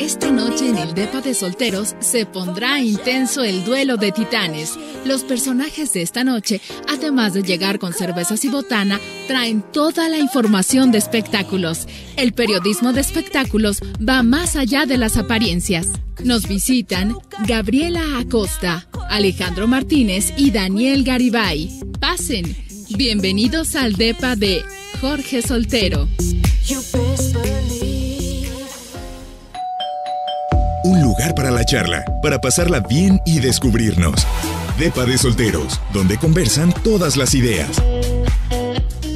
Esta noche en el Depa de Solteros se pondrá intenso el duelo de titanes. Los personajes de esta noche, además de llegar con cervezas y botana, traen toda la información de espectáculos. El periodismo de espectáculos va más allá de las apariencias. Nos visitan Gabriela Acosta, Alejandro Martínez y Daniel Garibay. Pasen. Bienvenidos al DEPA de Jorge Soltero. Un lugar para la charla, para pasarla bien y descubrirnos. DEPA de Solteros, donde conversan todas las ideas.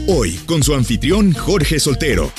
Hoy con su anfitrión Jorge Soltero,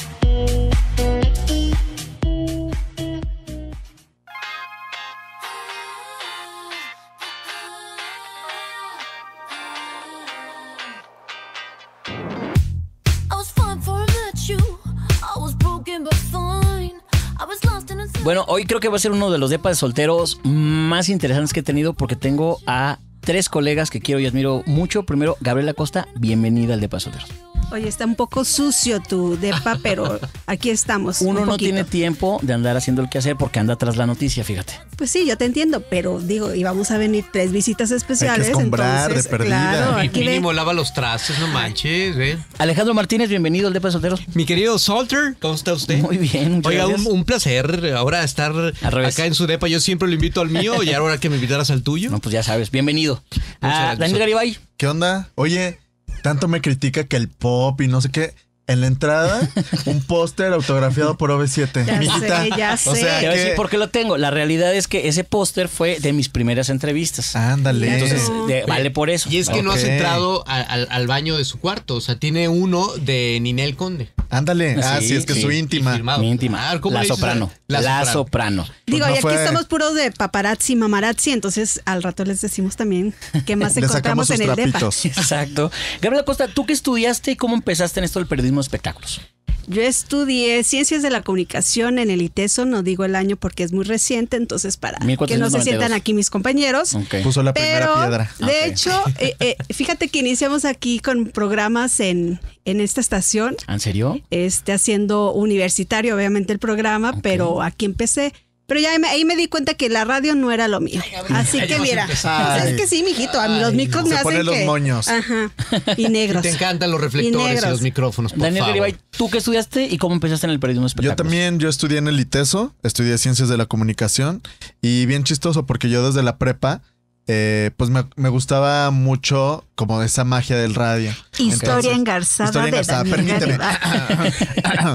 hoy creo que va a ser uno de los depas solteros más interesantes que he tenido porque tengo a tres colegas que quiero y admiro mucho. Primero, Gabriela Costa, bienvenida al Depa de Solteros. Oye, está un poco sucio tu depa, pero aquí estamos. Uno no tiene tiempo de andar haciendo el que quehacer porque anda tras la noticia, fíjate. Pues sí, yo te entiendo, pero digo, íbamos a venir tres visitas especiales. Hay que de perdida. mínimo los trastes, no manches. ¿eh? Alejandro Martínez, bienvenido al depa de solteros. Mi querido Salter, ¿cómo está usted? Muy bien. Oiga, un, placer ahora estar acá en su depa. Yo siempre lo invito al mío y ahora que me invitaras al tuyo. No, pues ya sabes, bienvenido. Ah, Daniel Garibay. ¿Qué onda? Oye, tanto me critica que el pop y no sé qué en la entrada un póster autografiado por OV7. Ya sé, ya sé. O sea, por qué lo tengo. La realidad es que ese póster fue de mis primeras entrevistas. Ándale. Entonces, vale por eso. Y es que no has entrado al, baño de su cuarto. O sea, tiene uno de Ninel Conde. Ándale. ah, sí, es que su íntima. Mi íntima. Ah, la, soprano. La, soprano. Digo, pues y aquí estamos puros de paparazzi, mamarazzi. Entonces, al rato les decimos también qué más encontramos en el DEPA. Exacto. Gabriela Costa, ¿tú que estudiaste y cómo empezaste en esto del periodismo? espectáculos? Yo estudié Ciencias de la Comunicación en el ITESO, no digo el año porque es muy reciente, entonces para que no se sientan aquí mis compañeros. Puso la primera piedra. De hecho, eh, eh, fíjate que iniciamos aquí con programas en, en esta estación. ¿En serio? Este, haciendo universitario, obviamente, el programa, pero aquí empecé. Pero ya ahí me di cuenta que la radio no era lo mío. Así que mira, es que sí, mijito, a mí los micros me hacen los moños. Ajá. Y negros. Y te encantan los reflectores y, los micrófonos, Daniel Garibay, ¿tú qué estudiaste y cómo empezaste en el periodismo espectáculos? Yo también, yo estudié en el ITESO, estudié Ciencias de la Comunicación y bien chistoso porque yo desde la prepa eh, pues me, gustaba mucho como esa magia del radio. Historia engarzada. Historia engarzada, permíteme.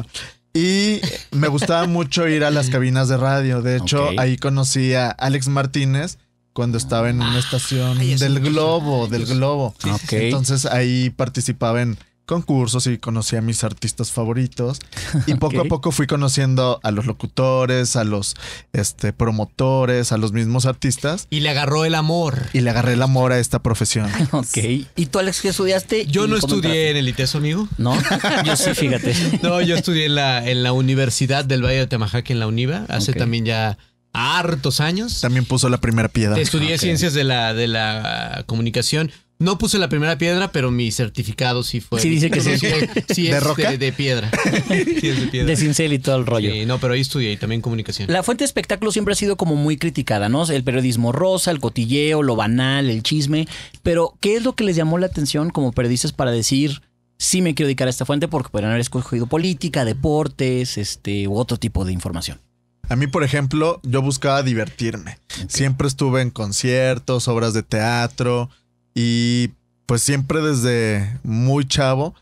Y me gustaba mucho ir a las cabinas de radio. De hecho, ahí conocí a Alex Martínez cuando estaba en una ah, estación del Globo, del Globo. Entonces ahí participaba en concursos y conocí a mis artistas favoritos. Y poco a poco fui conociendo a los locutores, a los este, promotores, a los mismos artistas. Y le agarró el amor. Y le agarré el amor a esta profesión. ok. ¿Y tú, Alex, qué estudiaste? Yo no estudié en el ITES, amigo. No, yo sí, fíjate. no, yo estudié en la, en la Universidad del Valle de que en la UNIVA, hace también ya hartos años. También puso la primera piedra. estudié ah, ciencias de la, de la comunicación. No puse la primera piedra, pero mi certificado sí fue. Sí, dice que sí. es ¿De, piedra. Sí es de piedra. De cincel y todo el rollo. Sí, no, pero ahí estudié y también comunicación. La fuente de espectáculo siempre ha sido como muy criticada, ¿no? El periodismo rosa, el cotilleo, lo banal, el chisme. Pero, ¿qué es lo que les llamó la atención como periodistas para decir, sí me quiero dedicar a esta fuente porque pueden haber escogido política, deportes, este, u otro tipo de información? A mí, por ejemplo, yo buscaba divertirme. Siempre estuve en conciertos, obras de teatro y pues siempre desde muy chavo,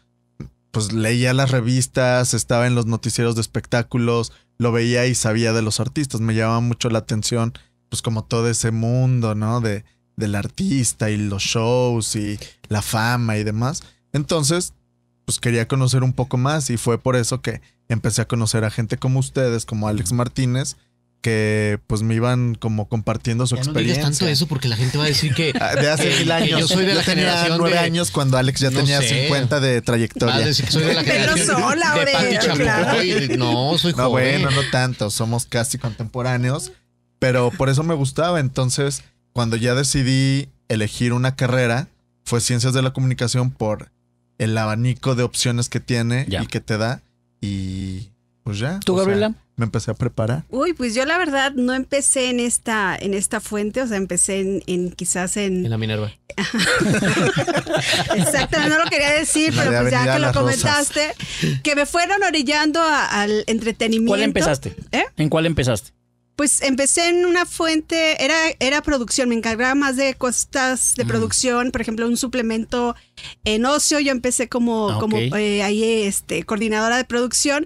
pues leía las revistas, estaba en los noticieros de espectáculos, lo veía y sabía de los artistas. Me llamaba mucho la atención, pues como todo ese mundo, ¿no? De, del artista y los shows y la fama y demás. Entonces, pues quería conocer un poco más y fue por eso que empecé a conocer a gente como ustedes, como Alex Martínez, que pues me iban como compartiendo su experiencia. No digas tanto eso porque la gente va a decir que. Ah, de hace eh, mil años. Yo soy de yo la tenía nueve años cuando Alex ya tenía 50 de trayectoria. soy de la generación de, de, No, soy joven. bueno, no tanto. Somos casi contemporáneos. Pero por eso me gustaba. Entonces, cuando ya decidí elegir una carrera, fue Ciencias de la Comunicación por el abanico de opciones que tiene y que te da. Y pues ya. ¿Tú, Gabriela? me empecé a preparar. Uy, pues yo la verdad no empecé en esta, en esta fuente, o sea, empecé en, quizás en... En la Minerva. Exacto, no lo quería decir, pero pues ya que lo comentaste, que me fueron orillando al entretenimiento. ¿Cuál empezaste? ¿Eh? ¿En cuál empezaste? Pues empecé en una fuente, era, era producción, me encargaba más de costas de mm. producción, por ejemplo, un suplemento en ocio, yo empecé como, ah, como eh, ahí este, coordinadora de producción,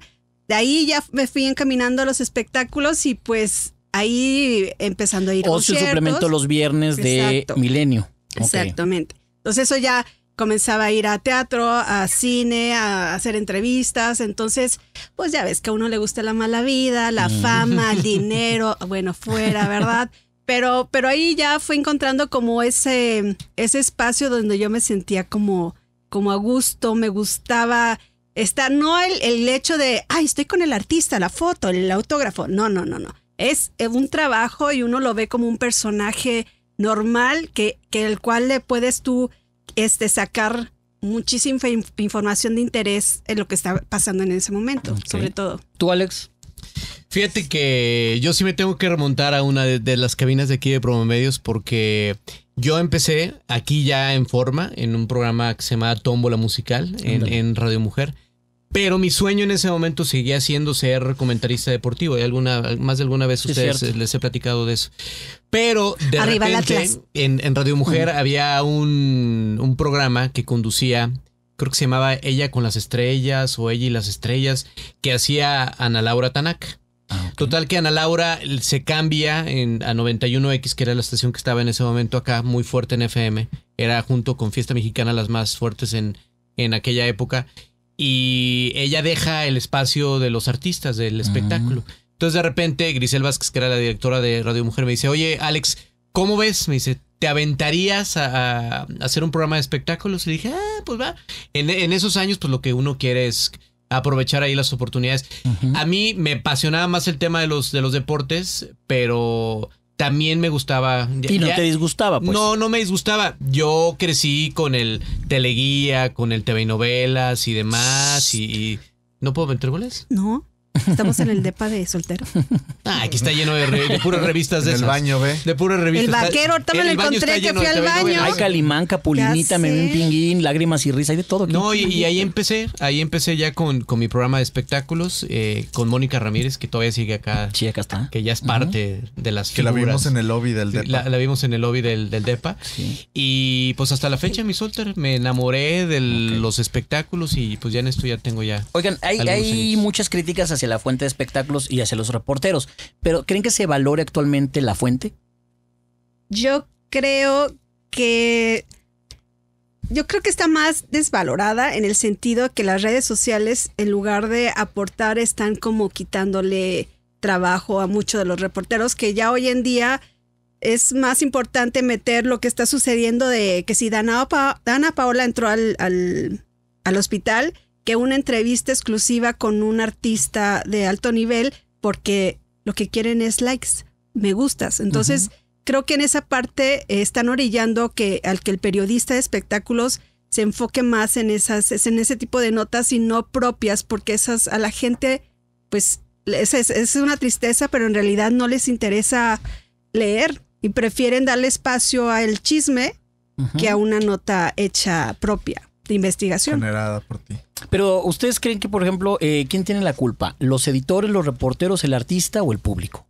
de ahí ya me fui encaminando a los espectáculos y pues ahí empezando a ir. Ocio suplemento los viernes de Milenio. Exactamente. Entonces eso ya comenzaba a ir a teatro, a cine, a hacer entrevistas. Entonces, pues ya ves que a uno le gusta la mala vida, la mm. fama, el dinero, bueno, fuera, ¿verdad? Pero, pero ahí ya fui encontrando como ese, ese espacio donde yo me sentía como, como a gusto, me gustaba Está no el, hecho de, ay, estoy con el artista, la foto, el autógrafo. No, no, no, no. Es eh, un trabajo y uno lo ve como un personaje normal que, que el cual le puedes tú este, sacar muchísima información de interés en lo que está pasando en ese momento, sobre todo. ¿Tú, Alex? Fíjate que yo sí me tengo que remontar a una de, de las cabinas de aquí de Promomedios porque yo empecé aquí ya en forma, en un programa que se llamaba Tómbola Musical en, Radio Mujer. Pero mi sueño en ese momento seguía siendo ser comentarista deportivo. Y alguna, más de alguna vez ustedes les he platicado de eso. Pero de repente, en, Radio Mujer había un, programa que conducía creo que se llamaba Ella con las estrellas o Ella y las estrellas, que hacía Ana Laura Tanak. Ah, Total que Ana Laura se cambia en, a 91X, que era la estación que estaba en ese momento acá, muy fuerte en FM. Era junto con Fiesta Mexicana las más fuertes en, en aquella época. Y ella deja el espacio de los artistas, del ah. espectáculo. Entonces de repente Grisel Vázquez, que era la directora de Radio Mujer, me dice, oye Alex, ¿cómo ves? Me dice, ¿te aventarías a, hacer un programa de espectáculos? Y dije, ah, pues va. En, en esos años, pues lo que uno quiere es aprovechar ahí las oportunidades. A mí me apasionaba más el tema de los, de los deportes, pero también me gustaba. ¿Y no te disgustaba? Pues. No, no me disgustaba. Yo crecí con el teleguía, con el TV y novelas y demás, y, y ¿No puedo meter goles? No. Estamos en el depa de soltero. Ah, aquí está lleno de, puras revistas de baño, ve. De puras revistas. El vaquero, ahorita me lo encontré que fui al baño. Hay Calimán, Capulinita, un Pinguín, Lágrimas y Risa, hay de todo. No, y, ahí empecé, ahí empecé ya con, mi programa de espectáculos, eh, con Mónica Ramírez, que todavía sigue acá. Sí, acá está. Que ya es parte de las Que la vimos en el lobby del depa. La, vimos en el lobby del, depa. Y pues hasta la fecha, mi solter, me enamoré de los espectáculos y pues ya en esto ya tengo ya. Oigan, hay, hay muchas críticas hacia la fuente de espectáculos y hacia los reporteros. Pero ¿creen que se valore actualmente la fuente? Yo creo que yo creo que está más desvalorada en el sentido que las redes sociales, en lugar de aportar, están como quitándole trabajo a muchos de los reporteros, que ya hoy en día es más importante meter lo que está sucediendo de que si Dana, Dana Paola entró al, al, al hospital, que una entrevista exclusiva con un artista de alto nivel, porque lo que quieren es likes, me gustas. Entonces, creo que en esa parte eh, están orillando que al que el periodista de espectáculos se enfoque más en esas, en ese tipo de notas y no propias, porque esas a la gente, pues, es, es una tristeza, pero en realidad no les interesa leer y prefieren darle espacio al chisme que a una nota hecha propia investigación. Generada por ti. Pero ustedes creen que, por ejemplo, eh, ¿quién tiene la culpa? ¿Los editores, los reporteros, el artista o el público?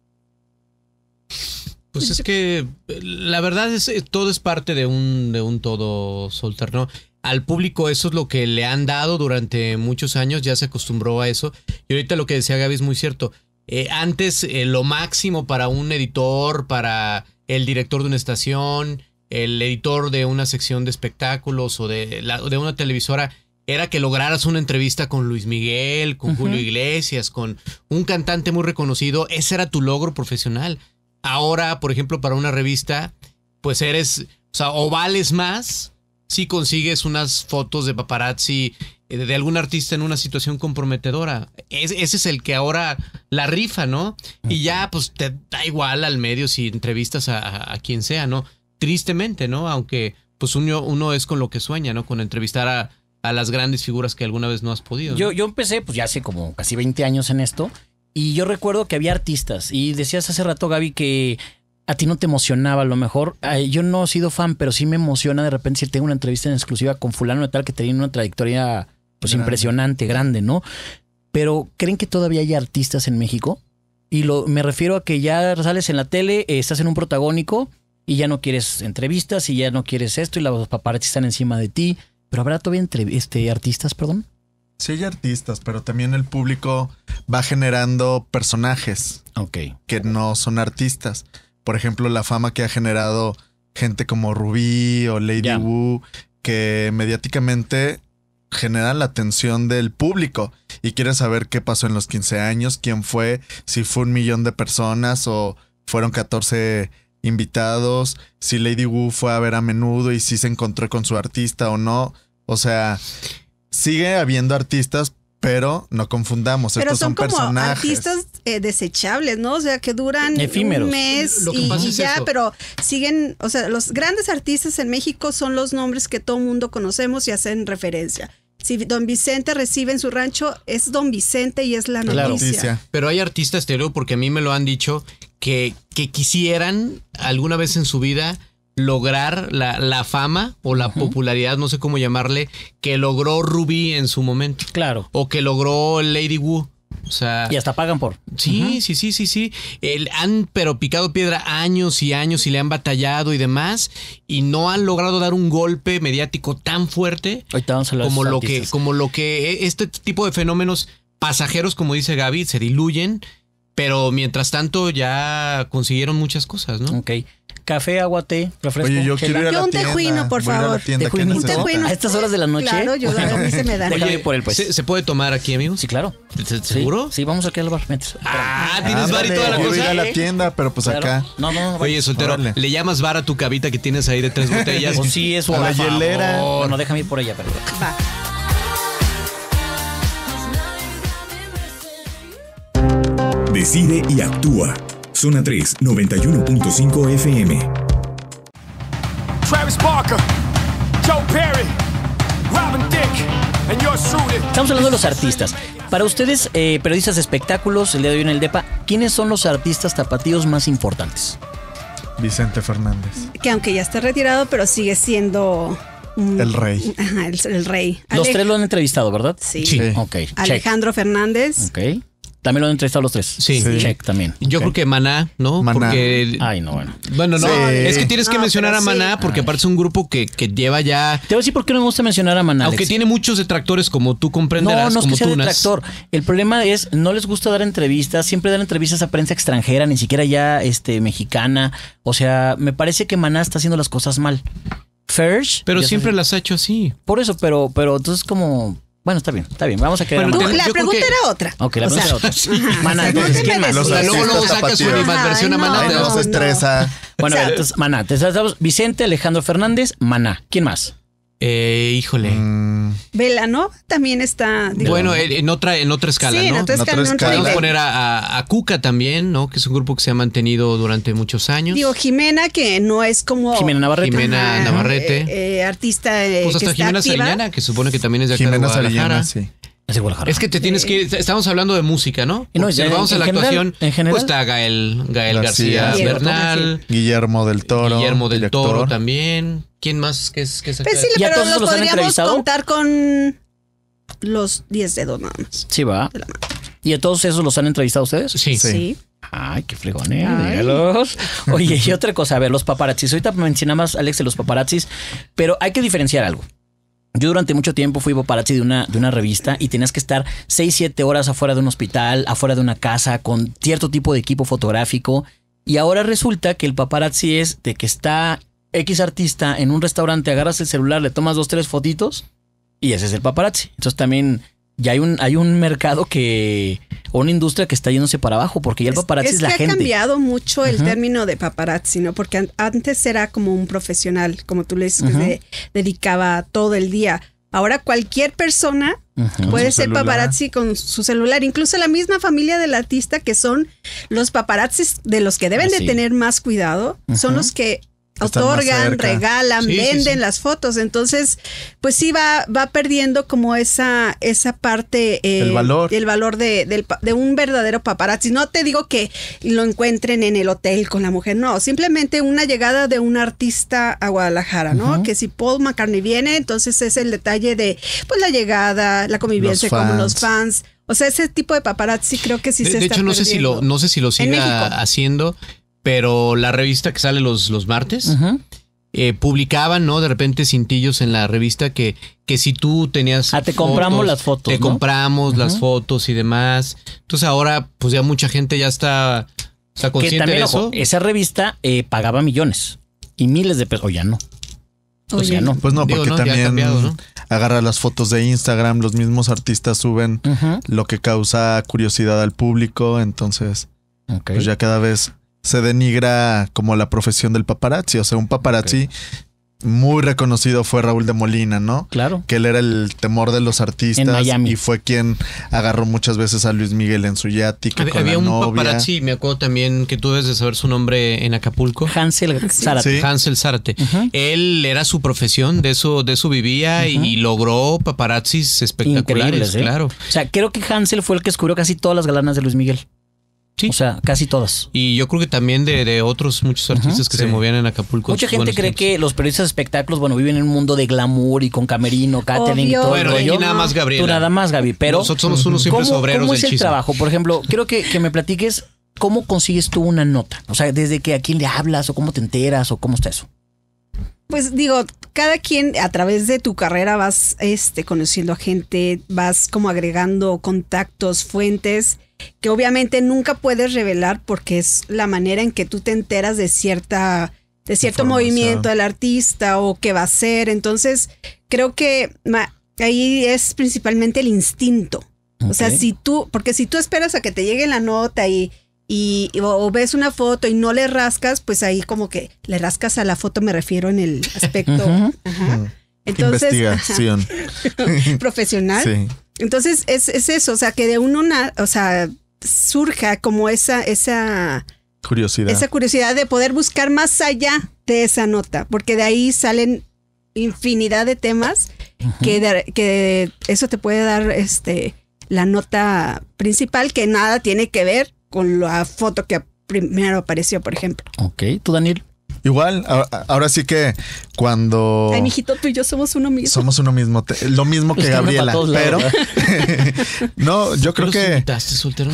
Pues es que la verdad es eh, todo es parte de un, de un todo solterno. Al público eso es lo que le han dado durante muchos años, ya se acostumbró a eso. Y ahorita lo que decía Gaby es muy cierto. Eh, antes lo máximo para un editor, para el director de una estación, el editor de una sección de espectáculos o de, de una televisora era que lograras una entrevista con Luis Miguel, con Julio Iglesias, con un cantante muy reconocido. Ese era tu logro profesional. Ahora, por ejemplo, para una revista, pues eres, o sea, o vales más si consigues unas fotos de paparazzi eh, de algún artista en una situación comprometedora. ese es el que ahora la rifa, ¿no? Y ya, pues te da igual al medio si entrevistas a quien sea, ¿no? tristemente, ¿no? Aunque pues uno, es con lo que sueña, ¿no? Con entrevistar a, las grandes figuras que alguna vez no has podido. Yo, yo empecé pues ya hace como casi 20 años en esto y yo recuerdo que había artistas y decías hace rato Gaby que a ti no te emocionaba a lo mejor. yo no he sido fan, pero sí me emociona de repente si tengo una entrevista en exclusiva con fulano de tal que tenía una trayectoria pues impresionante, grande, ¿no? Pero ¿creen que todavía hay artistas en México? Y lo, me refiero a que ya sales en la tele, eh, estás en un protagónico y ya no quieres entrevistas y ya no quieres esto y los paparazzi están encima de ti. Pero habrá todavía este, artistas, perdón. Sí, hay artistas, pero también el público va generando personajes que no son artistas. Por ejemplo, la fama que ha generado gente como Rubí o Lady Wu, que mediáticamente genera la atención del público y quieres saber qué pasó en los 15 años, quién fue, si fue un millón de personas o fueron 14 invitados, si Lady Wu fue a ver a menudo y si se encontró con su artista o no. O sea, sigue habiendo artistas, pero no confundamos, estos son, son como artistas eh, desechables, ¿no? O sea, que duran un mes y, ya, pero siguen, o sea, los grandes artistas en México son los nombres que todo mundo conocemos y hacen referencia. Si Don Vicente recibe en su rancho, es Don Vicente y es la noticia. Pero hay artistas, te digo, porque a mí me lo han dicho, que, quisieran alguna vez en su vida lograr la, fama o la popularidad, no sé cómo llamarle, que logró Ruby en su momento. Claro. O que logró Lady Wu. O sea, y hasta pagan por. Sí, sí, sí, sí, sí. El, han pero picado piedra años y años y le han batallado y demás y no han logrado dar un golpe mediático tan fuerte como lo que como lo que e, este tipo de fenómenos pasajeros, como dice Gaby, se diluyen pero mientras tanto ya consiguieron muchas cosas, ¿no? Ok. Café, agua, té, refresco. Oye, yo quiero ir a la tienda. Yo un tejuino, por favor. Tienda, ¿Un tejuino? A estas horas de la noche. Claro, yo a mí se me da. Oye, por el pues. ¿se, puede tomar aquí, amigo? Sí, claro. ¿Seguro? Sí, sí vamos aquí al bar. Ah, tienes bar y toda la cosa. Yo ir a la tienda, pero pues acá. No, no, no. Oye, soltero, ¿le llamas bar a tu cabita que tienes ahí de tres botellas? Pues sí, es una. la hielera. No, déjame ir por ella, perdón. Va. Decide y actúa. Zona 3, 91.5 FM. Travis Parker, Joe Perry, Robin Dick, and Estamos hablando de los artistas. Para ustedes, eh, periodistas de espectáculos, el día de hoy en el DEPA, ¿quiénes son los artistas tapatíos más importantes? Vicente Fernández. Que aunque ya está retirado, pero sigue siendo... El rey. Ajá, el, rey. Los tres lo han entrevistado, ¿verdad? Sí. Ok, Alejandro Fernández, Ok. También lo han entrevistado los tres. Sí. Check también. Yo creo que Maná, ¿no? Maná. Ay, no, bueno. Bueno, no. Es que tienes que mencionar a Maná porque parece es un grupo que, lleva ya. Te voy a decir por qué no me gusta mencionar a Maná. Aunque tiene muchos detractores, como tú comprenderás. No, no es que sea detractor. El problema es, no les gusta dar entrevistas. Siempre dan entrevistas a prensa extranjera, ni siquiera ya este, mexicana. O sea, me parece que Maná está haciendo las cosas mal. First. Pero siempre las ha hecho así. Por eso, pero, pero entonces como bueno, está bien, está bien. Vamos a quedar. la pregunta era otra. Ok, la pregunta era otra. Maná, entonces, ¿quién más? luego luego sacas su versión a Maná. No, no, estresa. Bueno, entonces, Maná, te Vicente, Alejandro Fernández, Maná. ¿Quién más? Eh, híjole. Mm. Vela, ¿no? también está. bueno, en otra, en otra escala, ¿no? En otra escala, Podemos poner a, a, Cuca también, ¿no? Que es un grupo que se ha mantenido durante muchos años. Digo, Jimena, que no es como. Jimena Navarrete. Jimena Navarrete. Eh, eh, artista. Eh, pues hasta Jimena Sariñana, que supone que también es de Jimena de sí. Es que te tienes que ir. Estamos hablando de música, ¿no? Y no vamos a la actuación, en pues está Gael, García, Bernal, Guillermo del Toro. Guillermo del Toro también. ¿Quién más que es pues sí, pero los, podríamos contar con los 10 dedos nada más. Sí, va. ¿Y a todos esos los han entrevistado ustedes? Sí. Ay, qué fregonea, ¿eh? dígalos. Oye, y otra cosa, a ver, los paparazzis. Ahorita mencionabas, Alex, de los paparazzis, pero hay que diferenciar algo. Yo durante mucho tiempo fui paparazzi de una, de una revista y tenías que estar 6, 7 horas afuera de un hospital, afuera de una casa, con cierto tipo de equipo fotográfico. Y ahora resulta que el paparazzi es de que está X artista en un restaurante, agarras el celular, le tomas dos, tres fotitos y ese es el paparazzi. Entonces también ya hay un, hay un mercado que, o una industria que está yéndose para abajo, porque ya el paparazzi es, la ha gente. Ha cambiado mucho el término de paparazzi, ¿no? Porque antes era como un profesional, como tú le dices, que dedicaba todo el día. Ahora cualquier persona puede ser paparazzi con su celular, incluso la misma familia del artista que son los paparazzis de los que deben de tener más cuidado, son los que otorgan, regalan, venden las fotos. Entonces, pues sí va, va perdiendo como esa, esa parte, eh, el valor, el valor de, de, un verdadero paparazzi. No te digo que lo encuentren en el hotel con la mujer, no, simplemente una llegada de un artista a Guadalajara, ¿no? Que si Paul McCartney viene, entonces es el detalle de pues la llegada, la convivencia con los fans. O sea, ese tipo de paparazzi creo que sí se de hecho, no sé si lo, no sé si lo siga haciendo pero la revista que sale los, los martes, eh, publicaban, ¿no? De repente cintillos en la revista que, que si tú tenías... Ah, te compramos las fotos. Te compramos las fotos y demás. Entonces ahora, pues ya mucha gente ya está, consciente de eso. esa revista eh, pagaba millones y miles de pesos, o ya no. O no. Pues no, porque también agarra las fotos de Instagram, los mismos artistas suben lo que causa curiosidad al público, entonces pues ya cada vez se denigra como la profesión del paparazzi. O sea, un paparazzi muy reconocido fue Raúl de Molina, ¿no? Claro. Que él era el temor de los artistas. Y fue quien agarró muchas veces a Luis Miguel en su yate Había, un paparazzi, me acuerdo también que tú debes de saber su nombre en Acapulco. Hansel ah, Zárate. Hansel Zárate. Él era su profesión, de eso, de eso vivía y logró paparazzis espectaculares, ¿eh? claro. O sea, creo que Hansel fue el que descubrió casi todas las galanas de Luis Miguel. O sea, casi todas. Y yo creo que también de, otros muchos artistas que se movían en Acapulco. Mucha gente cree que los periodistas de espectáculos, bueno, viven en un mundo de glamour y con camerino, catering y todo. nada más, Gabriel. Tú nada más, Gaby. Pero. Nosotros somos unos simples del obreros ¿cómo es el trabajo? Por ejemplo, quiero que, que me platiques cómo consigues tú una nota. O sea, desde que a quién le hablas o cómo te enteras o cómo está eso. Pues digo, cada quien a través de tu carrera vas este, conociendo a gente, vas como agregando contactos, fuentes que obviamente nunca puedes revelar porque es la manera en que tú te enteras de cierta de cierto movimiento del artista o qué va a hacer. Entonces, creo que ahí es principalmente el instinto. O sea, si tú, porque si tú esperas a que te llegue la nota y, y, o ves una foto y no le rascas, pues ahí como que le rascas a la foto, me refiero en el aspecto. Investigación. profesional. Entonces es, es, eso, o sea, que de uno, o sea, surja como esa, esa curiosidad. Esa curiosidad de poder buscar más allá de esa nota, porque de ahí salen infinidad de temas que, que eso te puede dar este la nota principal que nada tiene que ver con la foto que primero apareció, por ejemplo. Ok, tú Daniel. Igual, ahora, sí que cuando. Ay, mijito, tú y yo somos uno mismo. Somos uno mismo. lo mismo que Gabriela. pero. no, yo creo que. soltero,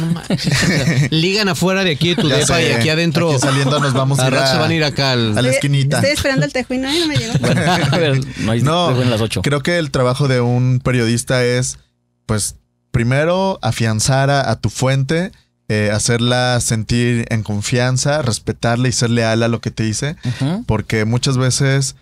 Ligan afuera de aquí de tu depa y aquí adentro. saliendo nos vamos a ir. A, a la esquinita. Estoy esperando el tejo y no me llegó. a ver, no, hay las Creo que el trabajo de un periodista es, pues, primero afianzar a tu fuente eh, hacerla sentir en confianza, respetarla y ser leal a lo que te dice, porque muchas veces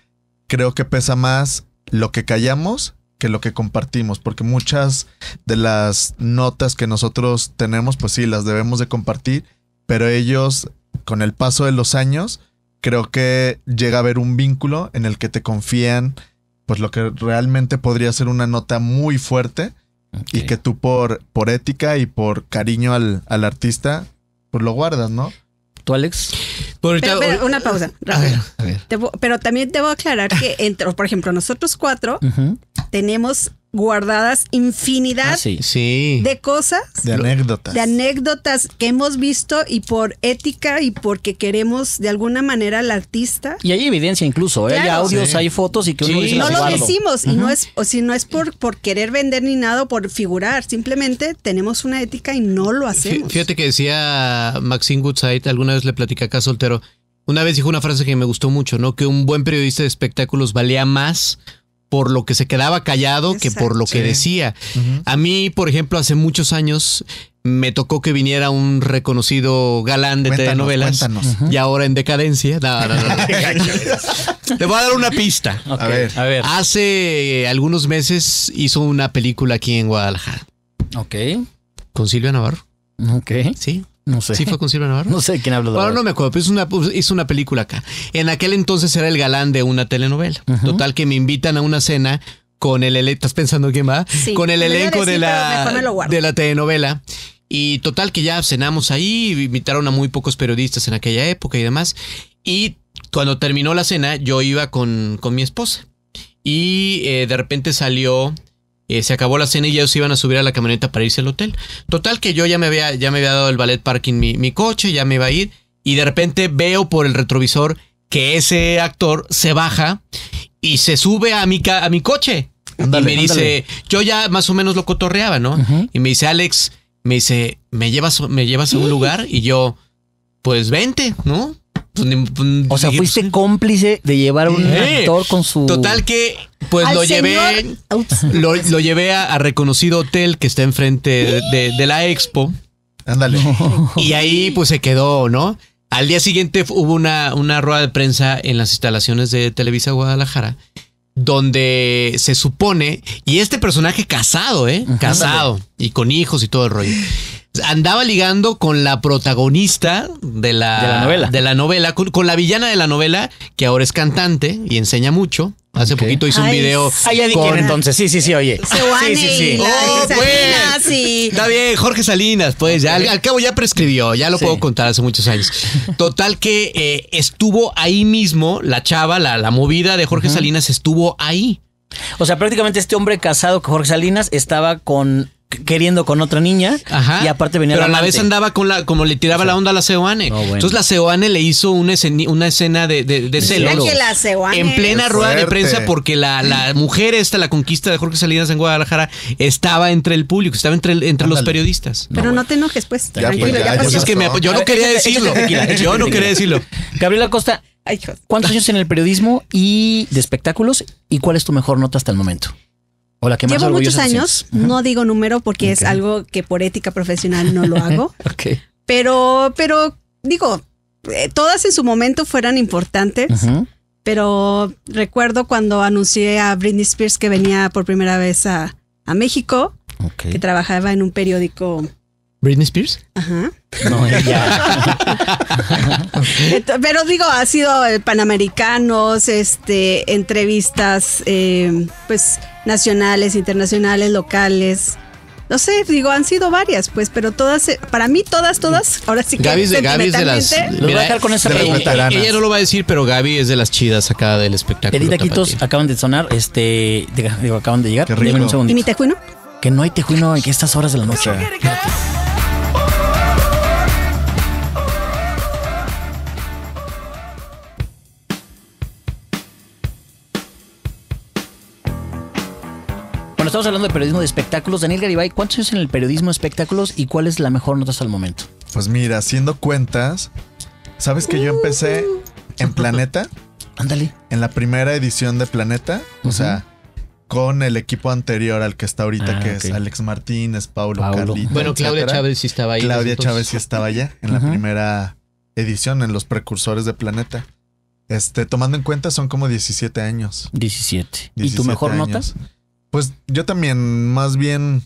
creo que pesa más lo que callamos que lo que compartimos, porque muchas de las notas que nosotros tenemos, pues sí, las debemos de compartir, pero ellos, con el paso de los años, creo que llega a haber un vínculo en el que te confían, pues lo que realmente podría ser una nota muy fuerte, y que tú por, por ética y por cariño al, al artista, pues lo guardas, ¿no? ¿Tú, Alex? Pero, una pausa. A ver, a ver. pero también debo aclarar que, entre, por ejemplo, nosotros cuatro tenemos guardadas infinidad ah, sí. de cosas. De anécdotas. De anécdotas que hemos visto y por ética y porque queremos de alguna manera al artista. Y hay evidencia incluso, ¿eh? hay audios, hay fotos y que uno dice No lo decimos, y no es, o si no es por, por querer vender ni nada por figurar, simplemente tenemos una ética y no lo hacemos. Fíjate que decía Maxine Woodside, alguna vez le platicé acá soltero, una vez dijo una frase que me gustó mucho, ¿no? Que un buen periodista de espectáculos valía más por lo que se quedaba callado que por lo que decía. A mí, por ejemplo, hace muchos años me tocó que viniera un reconocido galán de telenovelas y ahora en decadencia. Te voy a dar una pista. A, ver. Hace algunos meses hizo una película aquí en Guadalajara. Ok. Con Silvia Navarro. Ok. Sí. No sé. ¿Sí fue con Silvia Navarro? No sé quién habló de Bueno, no me acuerdo, pero pues, hizo una, película acá. En aquel entonces era el galán de una telenovela. Total, que me invitan a una cena con el elenco. ¿Estás pensando quién va? con el elenco de, la, de la telenovela. Y total, que ya cenamos ahí, invitaron a muy pocos periodistas en aquella época y demás. Y cuando terminó la cena, yo iba con, con mi esposa. Y eh, de repente salió eh, se acabó la cena y ellos iban a subir a la camioneta para irse al hotel. Total que yo ya me había, ya me había dado el ballet parking mi, mi coche, ya me iba a ir. Y de repente veo por el retrovisor que ese actor se baja y se sube a mi, a mi coche. y me dice, yo ya más o menos lo cotorreaba, ¿no? Y me dice, Alex, me dice, ¿me llevas, me llevas a un lugar? Y yo, pues vente, ¿no? Pues pues, o sea, pues, fuiste cómplice de llevar a un actor con su... Total que pues lo llevé, lo, llevé a, reconocido hotel que está enfrente de, la expo. Ándale. Y ahí pues se quedó, ¿no? Al día siguiente hubo una, una rueda de prensa en las instalaciones de Televisa Guadalajara, donde se supone, y este personaje casado, ¿eh? casado, y con hijos y todo el rollo. Andaba ligando con la protagonista de la, novela, con la villana de la novela, que ahora es cantante y enseña mucho. Hace poquito hizo un video. Ay, di con... entonces. Sí, sí, sí, oye. Sí, sí, sí. Oh, y... Está bien, Jorge Salinas, pues ya. Al, cabo ya prescribió, ya lo puedo contar hace muchos años. Total que eh, estuvo ahí mismo, la chava, la, la movida de Jorge Salinas estuvo ahí. O sea, prácticamente este hombre casado con Jorge Salinas estaba con queriendo con otra niña. Y aparte venía Pero a la vez andaba con la, como le tiraba la onda a la Ceoane, Entonces la Ceoane le hizo una, escena, una escena de, de, en plena rueda de prensa porque la, mujer esta, la conquista de Jorge Salinas en Guadalajara, estaba entre el público, estaba entre, entre los periodistas. Pero no, te enojes, pues. yo no quería decirlo. Yo no quería decirlo. Gabriela Costa, ¿cuántos años en el periodismo y de espectáculos? ¿Y cuál es tu mejor nota hasta el momento? Llevo muchos años, no digo número porque es algo que por ética profesional no lo hago. Pero, pero digo, eh, todas en su momento fueran importantes. Pero recuerdo cuando anuncié a Britney Spears que venía por primera vez a, México, que trabajaba en un periódico Britney Spears. Ajá. No, ella. Pero digo, ha sido eh, panamericanos, este, entrevistas, eh, pues nacionales, internacionales, locales. No sé, digo, han sido varias, pues, pero todas, eh, para mí todas, todas, ahora sí que Gaby de, Gaby es de las... Lo voy a dejar con esa pregunta. Ella, no lo va a decir, pero Gaby es de las chidas acá del espectáculo. Edith Quitos acaban de sonar, este, digo, acaban de llegar. Qué rico. Un ¿Y mi tejuino? Que no hay tejuino en estas horas de la noche. estamos hablando de periodismo de espectáculos, Daniel Garibay, ¿cuántos años en el periodismo de espectáculos y cuál es la mejor nota hasta el momento? Pues mira, haciendo cuentas, sabes que yo empecé en Planeta. Ándale. En la primera edición de Planeta, o sea, con el equipo anterior al que está ahorita, ah, que es Alex Martínez, Paulo, Carlito, Bueno, Claudia Chávez sí estaba ahí. Claudia Chávez sí estaba allá en la primera edición, en los precursores de Planeta. Este, tomando en cuenta, son como 17 años. 17. ¿Y tu mejor nota? Pues yo también, más bien,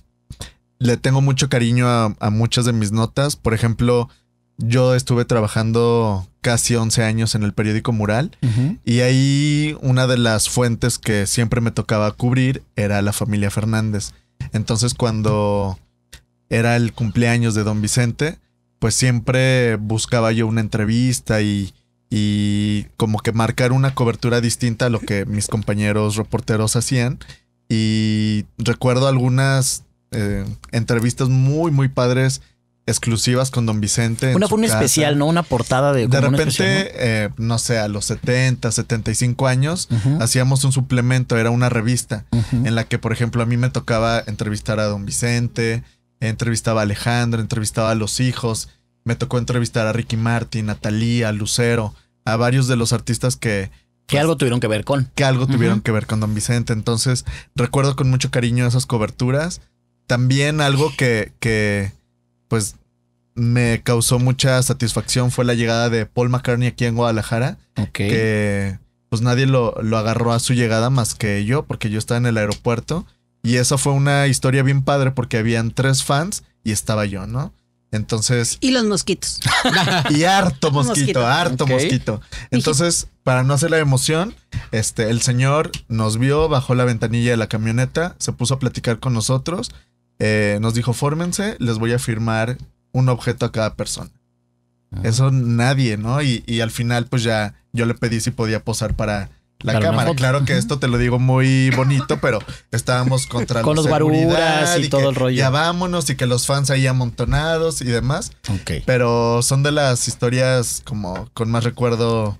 le tengo mucho cariño a, muchas de mis notas. Por ejemplo, yo estuve trabajando casi 11 años en el periódico Mural y ahí una de las fuentes que siempre me tocaba cubrir era la familia Fernández. Entonces cuando era el cumpleaños de don Vicente, pues siempre buscaba yo una entrevista y, y como que marcar una cobertura distinta a lo que mis compañeros reporteros hacían. Y recuerdo algunas eh, entrevistas muy, muy padres, exclusivas con Don Vicente. Una fue un especial, ¿no? Una portada de... De repente, eh, ¿no? sé, a los 70, 75 años, hacíamos un suplemento, era una revista en la que, por ejemplo, a mí me tocaba entrevistar a Don Vicente, entrevistaba a Alejandro, entrevistaba a los hijos, me tocó entrevistar a Ricky Martin, a Talía, a Lucero, a varios de los artistas que que pues, algo tuvieron que ver con. Que algo tuvieron que ver con Don Vicente. Entonces, recuerdo con mucho cariño esas coberturas. También algo que, que pues, me causó mucha satisfacción fue la llegada de Paul McCartney aquí en Guadalajara. Ok. Que, pues, nadie lo, lo agarró a su llegada más que yo, porque yo estaba en el aeropuerto. Y esa fue una historia bien padre porque habían tres fans y estaba yo, ¿no? Entonces. Y los mosquitos. y harto mosquito, harto mosquito. Entonces, para no hacer la emoción, este, el señor nos vio, bajó la ventanilla de la camioneta, se puso a platicar con nosotros, eh, nos dijo, fórmense, les voy a firmar un objeto a cada persona. Ah. Eso nadie, ¿no? Y, y, al final, pues ya yo le pedí si podía posar para la cámara, claro que esto te lo digo muy bonito, pero estábamos contra Con los y, todo el rollo. Ya vámonos y que los fans ahí amontonados y demás. Ok. Pero son de las historias como con más recuerdo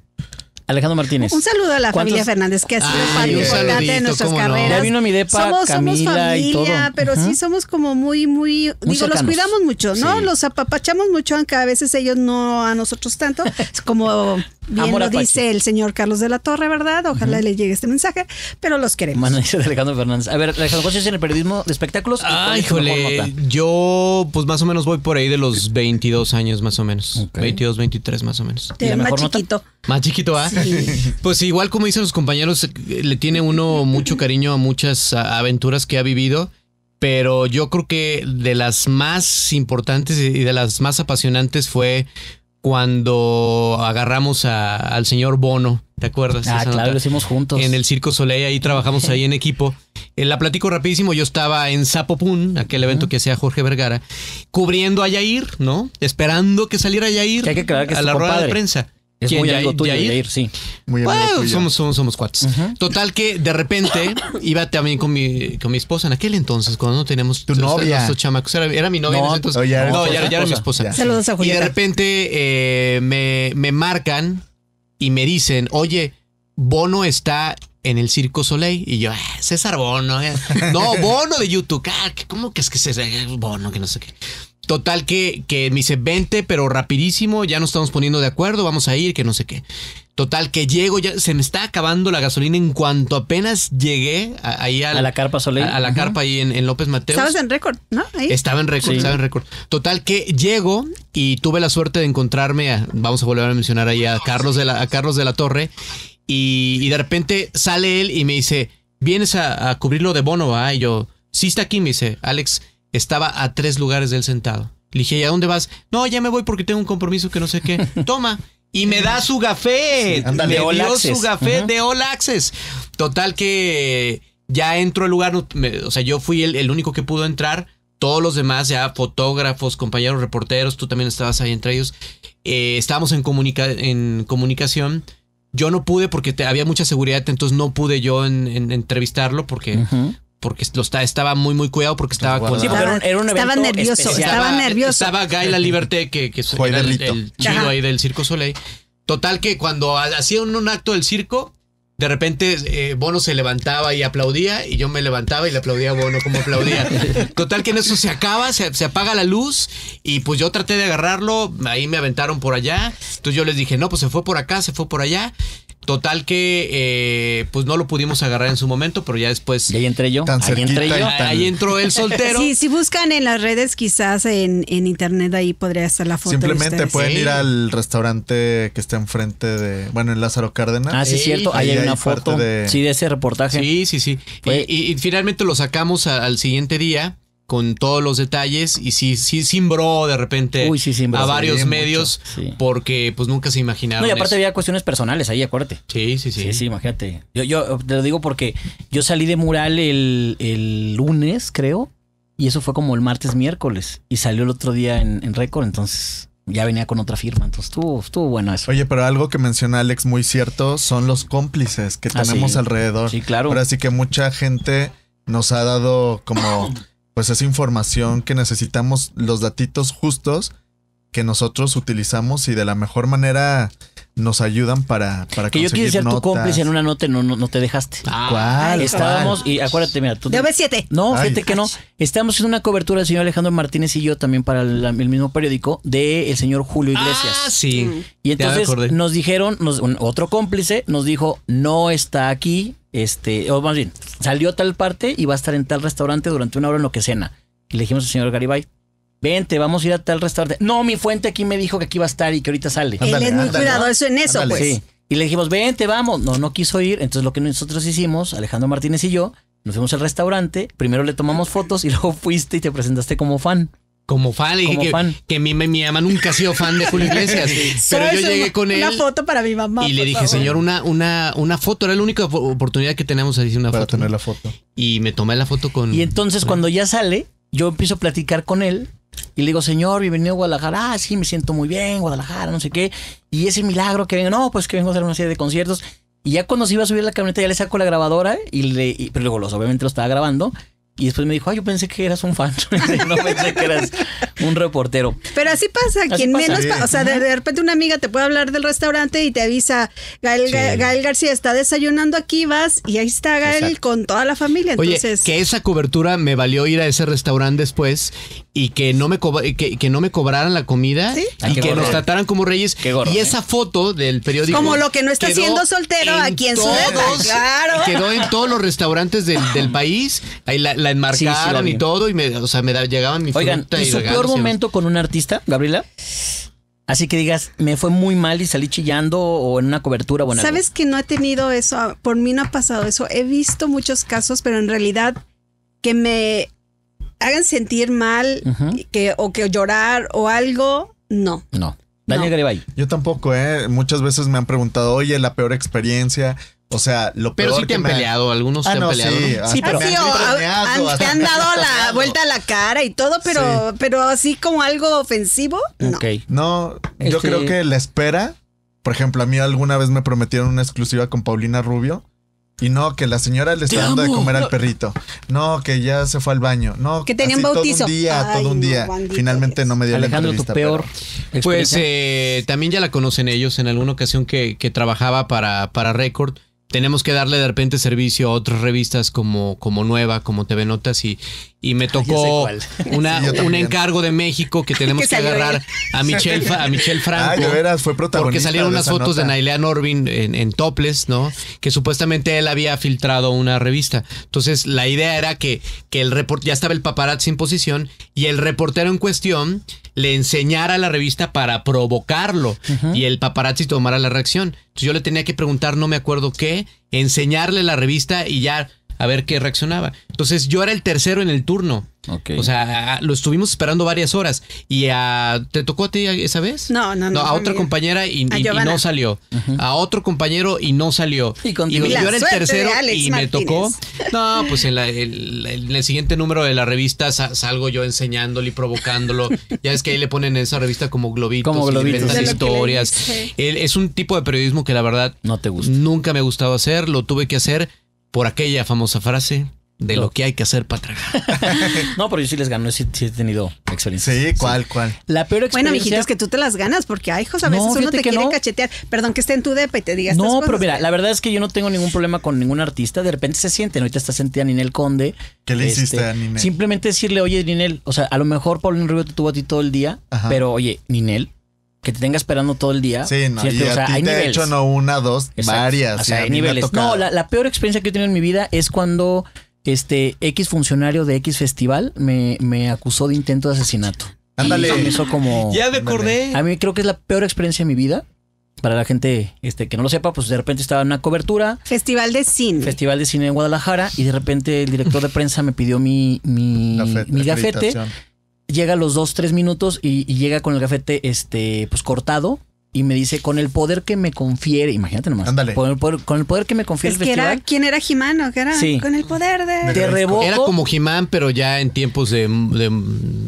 Alejandro Martínez. Un saludo a la familia Fernández, que ha sido parte importante de nuestras carreras. Ya vino mi depa, somos, somos familia, y todo. pero sí somos como muy, muy, digo, los cuidamos mucho, ¿no? Los apapachamos mucho, aunque a veces ellos no a nosotros tanto, como bien lo dice el señor Carlos de la Torre, ¿verdad? Ojalá le llegue este mensaje, pero los queremos. Mano, dice Alejandro Fernández. A ver, Alejandro, ¿cuántos en el periodismo de espectáculos? Ah, híjole, yo pues más o menos voy por ahí de los 22 años más o menos, 22, 23 más o menos. Te, más chiquito. Más chiquito, ¿ah? Sí. Pues igual como dicen los compañeros, le tiene uno mucho cariño a muchas aventuras que ha vivido, pero yo creo que de las más importantes y de las más apasionantes fue cuando agarramos al señor Bono, ¿te acuerdas? Ah, claro, lo hicimos juntos. En el Circo Soleil, ahí trabajamos ahí en equipo. Eh, la platico rapidísimo, yo estaba en Zapopún, aquel evento que hacía Jorge Vergara, cubriendo a Yair, ¿no? Esperando que saliera Yair a la rueda de prensa. Es muy algo tuyo, ir, sí. Muy bueno, pues, somos, somos, somos cuates. Total que de repente iba también con mi, con mi esposa en aquel entonces, cuando no teníamos tu novia. Era, mi novia no, en entonces. Oh, ya no, ya, era mi esposa. Y de repente eh, me, marcan y me dicen, oye, Bono está en el Circo Soleil. Y yo, ah, César Bono. Eh". No, Bono de YouTube. ¿Cómo que es que César Bono? Que no sé qué. Total que, que me dice, vente, pero rapidísimo, ya nos estamos poniendo de acuerdo, vamos a ir, que no sé qué. Total que llego, ya se me está acabando la gasolina en cuanto apenas llegué ahí a la carpa Soleil. A, la carpa ahí en, López Mateos. Estabas en récord, ¿no? Ahí. Estaba en récord, estaba en récord. Total que llego y tuve la suerte de encontrarme, a, vamos a volver a mencionar ahí a Carlos de la, a Carlos de la Torre, y, de repente sale él y me dice, vienes a, cubrirlo de bono, ¿ah? Y yo, sí está aquí, me dice, Alex estaba a tres lugares del sentado. Le dije, ¿y a dónde vas? No, ya me voy porque tengo un compromiso que no sé qué. Toma. Y me da su café. me dio su café de All Access. Total que ya entró el lugar. o sea, yo fui el, único que pudo entrar. Todos los demás, ya fotógrafos, compañeros, reporteros, tú también estabas ahí entre ellos. Eh, estábamos en, en comunicación. Yo no pude porque había mucha seguridad, entonces no pude yo en, entrevistarlo porque, porque está, estaba muy, muy cuidado porque estaba con. era un, evento estaba nervioso, estaba nervioso. Estaba La Liberté, que, el, ahí del Circo Soleil. Total que cuando hacían un acto del circo, de repente eh, Bono se levantaba y aplaudía y yo me levantaba y le aplaudía a Bono como aplaudía. Total que en eso se acaba, se, se, apaga la luz y pues yo traté de agarrarlo, ahí me aventaron por allá. Entonces yo les dije, no, pues se fue por acá, se fue por allá. Total que eh, pues no lo pudimos agarrar en su momento, pero ya después. Y ahí entré yo. ahí entró el soltero. Sí, si buscan en las redes, quizás en, en internet ahí podría estar la foto. Simplemente pueden ir al restaurante que está enfrente de, bueno, en Lázaro Cárdenas. Ah, sí, es cierto. Ahí, hay, una foto. De... Sí, de ese reportaje. Sí, sí, sí. Y, finalmente lo sacamos al siguiente día con todos los detalles y sí, sí simbró de repente a varios medios porque pues nunca se imaginaron. No, y aparte había cuestiones personales ahí, acuérdate. Sí, sí, sí. Sí, sí, imagínate. Yo, te lo digo porque yo salí de mural el, lunes, creo, y eso fue como el martes, miércoles, y salió el otro día en, récord, entonces ya venía con otra firma, entonces estuvo, estuvo bueno eso. Oye, pero algo que menciona Alex muy cierto son los cómplices que ah, tenemos alrededor. Sí, claro. ahora sí que mucha gente nos ha dado como pues esa información que necesitamos los datitos justos que nosotros utilizamos y de la mejor manera nos ayudan para, para que yo quise ser tu cómplice en una nota no, no, te dejaste. Ah, ¿Cuál? Estábamos, y acuérdate, mira, tú. ves, siete. No, fíjate que no. Estamos haciendo una cobertura del señor Alejandro Martínez y yo también para el, mismo periódico de señor Julio ah, Iglesias. Ah, sí. Y entonces nos dijeron, nos, otro cómplice nos dijo, no está aquí, este, o más bien, salió a tal parte y va a estar en tal restaurante durante una hora en lo que cena. Y le dijimos al señor Garibay, Vente, vamos a ir a tal restaurante. No, mi fuente aquí me dijo que aquí va a estar y que ahorita sale. Él es muy cuidadoso en eso, pues. Y le dijimos, vente, vamos. No, no quiso ir. Entonces lo que nosotros hicimos, Alejandro Martínez y yo, nos fuimos al restaurante, primero le tomamos fotos y luego fuiste y te presentaste como fan como fan. que, mi, mamá nunca ha sido fan de Julio Iglesias. pero yo llegué con él. Una foto para mi mamá. Y le dije, señor, una, una, una foto. Era la única oportunidad que teníamos así una foto. tener la foto. Y me tomé la foto con. Y entonces cuando ya sale, yo empiezo a platicar con él. Y le digo, señor, bienvenido a Guadalajara. Ah, sí, me siento muy bien, Guadalajara, no sé qué. Y ese milagro que vengo, no, pues que vengo a hacer una serie de conciertos. Y ya cuando se iba a subir la camioneta, ya le saco la grabadora. y, le, Pero luego, los, obviamente, lo estaba grabando. Y después me dijo, ay, ah, yo pensé que eras un fan. no pensé que eras un reportero. Pero así pasa, quien menos, o sea, de, repente una amiga te puede hablar del restaurante y te avisa, Gael, García está desayunando aquí, vas y ahí está Gael con toda la familia. Entonces, Oye, que esa cobertura me valió ir a ese restaurante después y que no me, que, no me cobraran la comida ah, y que nos trataran como reyes. y ¿eh? esa foto del periódico. Como lo que no está siendo soltero a en todos, claro. Quedó en todos los restaurantes del, país. Ahí la, enmarcaron y todo. Y me, o sea, me llegaban mi fruta y su momento con un artista, Gabriela? Así que digas, me fue muy mal y salí chillando o en una cobertura Sabes que no he tenido eso, ah, por mí no ha pasado eso. He visto muchos casos, pero en realidad que me hagan sentir mal que, o que llorar o algo, no. No. Daniel no. Yo tampoco, ¿eh? Muchas veces me han preguntado, oye, la peor experiencia. O sea, lo peor Pero sí te han peleado, algunos te ah, han peleado. sí. te han dado la vuelta a la cara y todo, pero, pero así como algo ofensivo, Ok. No, yo este creo que la espera. Por ejemplo, a mí alguna vez me prometieron una exclusiva con Paulina Rubio. Y no, que la señora le está dando de comer al perrito. No, que ya se fue al baño. No, Que tenía un bautizo. Todo un día, todo un día. Finalmente no me dio Alejandro, la tu peor. Pues eh, también ya la conocen ellos en alguna ocasión que, trabajaba para, para Record tenemos que darle de repente servicio a otras revistas como, como Nueva, como TV Notas y, y me ah, tocó un encargo de México que tenemos que, agarrar a Michelle, a ah, Franco. Ah, de veras, fue protagonista. Porque salieron unas fotos de Nailea Norvin en, en Topless, ¿no? Que supuestamente él había filtrado una revista. Entonces, la idea era que, que el report, ya estaba el paparazzi en posición y el reportero en cuestión le enseñara la revista para provocarlo y el paparazzi tomara la reacción. Entonces, yo le tenía que preguntar, no me acuerdo qué, enseñarle la revista y ya a ver qué reaccionaba. Entonces yo era el tercero en el turno. O sea, lo estuvimos esperando varias horas. ¿Y a, te tocó a ti esa vez? No, no, no. a otra compañera y, no salió. A otro compañero y no salió. Y, y yo era el tercero y me tocó. No, pues en, la, el, siguiente número de la revista salgo yo enseñándolo y provocándolo. ya es que ahí le ponen en esa revista como globitos. Como globitos. historias. es un tipo de periodismo que la verdad. No te gusta. Nunca me ha gustado hacer. Lo tuve que hacer por aquella famosa frase de lo que hay que hacer para tragar. no, pero yo sí les gano, sí, he tenido experiencia Sí, ¿cuál, cuál? La peor experiencia. Bueno, mijito, es que tú te las ganas, porque ay, hijos, a veces uno te quiere cachetear. Perdón que esté en tu depa y te digas. No, pero mira, la verdad es que yo no tengo ningún problema con ningún artista. De repente se sienten, ahorita está sentida Ninel Conde. ¿Qué le hiciste este, a Ninel? Simplemente decirle, oye, Ninel, o sea, a lo mejor Paulín Rubio te tuvo a ti todo el día, pero oye, Ninel, que te tenga esperando todo el día. Sí, no. Y hay hecho no una, dos, varias. O sea, hay niveles. No, la, peor experiencia que he tenido en mi vida es cuando este X funcionario de X festival me, me acusó de intento de asesinato. Ándale. hizo como. Ya me A mí creo que es la peor experiencia de mi vida. Para la gente este, que no lo sepa, pues de repente estaba en una cobertura. Festival de cine. Festival de cine en Guadalajara. Y de repente el director de prensa me pidió mi, mi, mi gafete llega a los dos, tres minutos y, llega con el gafete este, pues cortado y me dice, con el poder que me confiere, imagínate nomás. Con el poder, que me confiere el que Era, ¿Quién era Jimán o qué era? Con el poder de... Era como Jimán, pero ya en tiempos de...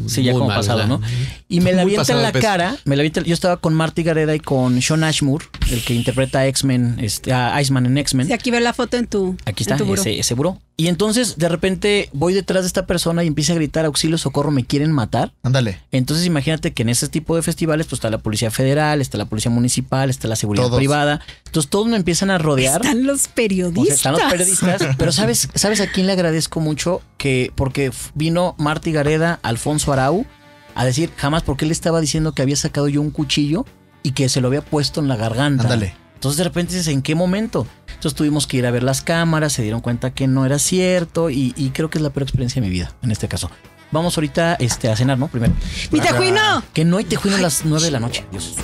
sí, ya pasado, ¿no? Y me la avienta en la cara. Me la yo estaba con Marty Gareda y con Sean Ashmore, el que interpreta a X-Men, este, a Iceman en X-Men. Sí, aquí ve la foto en tu... Aquí está, ese, ese buró. Y entonces de repente voy detrás de esta persona y empieza a gritar auxilio, socorro, me quieren matar. Ándale. Entonces imagínate que en ese tipo de festivales pues está la policía federal, está la policía municipal, está la seguridad privada. Entonces todos me empiezan a rodear. Están los periodistas. están los periodistas. pero sabes, sabes a quién le agradezco mucho que porque vino Marti Gareda, Alfonso Arau a decir jamás porque él estaba diciendo que había sacado yo un cuchillo y que se lo había puesto en la garganta. Ándale. Entonces de repente dices, ¿en qué momento? Entonces tuvimos que ir a ver las cámaras, se dieron cuenta que no era cierto y, creo que es la peor experiencia de mi vida en este caso. Vamos ahorita este, a cenar, ¿no? Primero. ¡Mi tejuino! Que no hay tejuino a las 9 de la noche. Dios.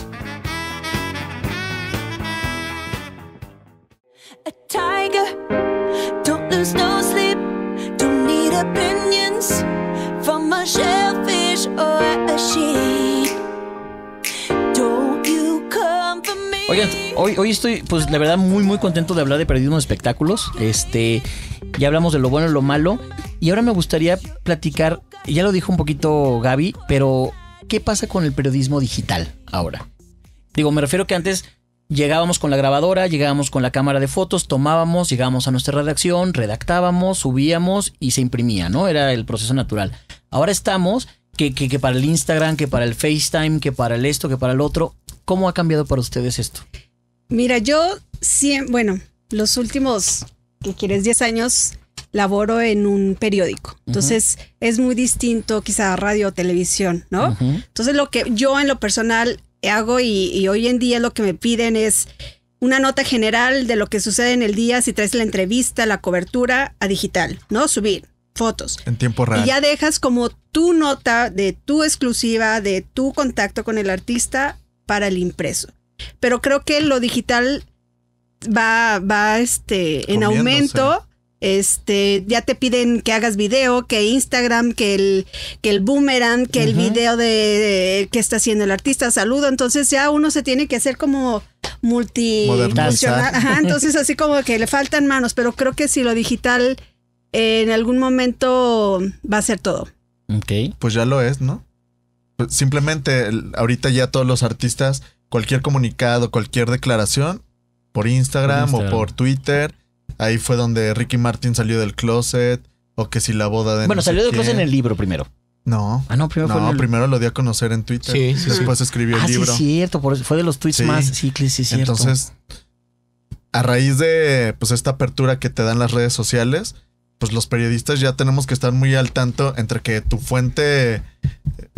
shellfish or a sheep. hoy, hoy estoy, pues la verdad, muy, muy contento de hablar de periodismo de espectáculos. Este, ya hablamos de lo bueno y lo malo. Y ahora me gustaría platicar, ya lo dijo un poquito Gaby, pero ¿qué pasa con el periodismo digital ahora? Digo, me refiero que antes llegábamos con la grabadora, llegábamos con la cámara de fotos, tomábamos, llegábamos a nuestra redacción, redactábamos, subíamos y se imprimía, ¿no? Era el proceso natural. Ahora estamos que, que, que para el Instagram, que para el FaceTime, que para el esto, que para el otro. ¿Cómo ha cambiado para ustedes esto? Mira, yo, bueno, los últimos, que quieres, 10 años, laboro en un periódico. Entonces, es muy distinto quizá radio o televisión, ¿no? Entonces, lo que yo en lo personal hago y, y, hoy en día lo que me piden es una nota general de lo que sucede en el día, si traes la entrevista, la cobertura a digital, ¿no? Subir fotos. En tiempo real. Y ya dejas como tu nota de tu exclusiva, de tu contacto con el artista para el impreso. Pero creo que lo digital va, va este, en aumento. Este, ya te piden que hagas video, que Instagram, que el, que el boomerang, que el video de, que está haciendo el artista, saludo. Entonces ya uno se tiene que hacer como multi entonces así como que le faltan manos, pero creo que si lo digital en algún momento va a ser todo. Ok. Pues ya lo es, ¿no? Pues, simplemente ahorita ya todos los artistas, cualquier comunicado, cualquier declaración, por Instagram, o por Twitter, ahí fue donde Ricky Martin salió del closet, o que si la boda de... Bueno, salió del closet en el libro primero. No. Ah, no, primero fue primero lo dio a conocer en Twitter. Sí, sí Después escribió el ah, libro. Sí, es cierto, fue de los tweets más sí, sí, cierto. Entonces, a raíz de pues esta apertura que te dan las redes sociales, pues los periodistas ya tenemos que estar muy al tanto entre que tu fuente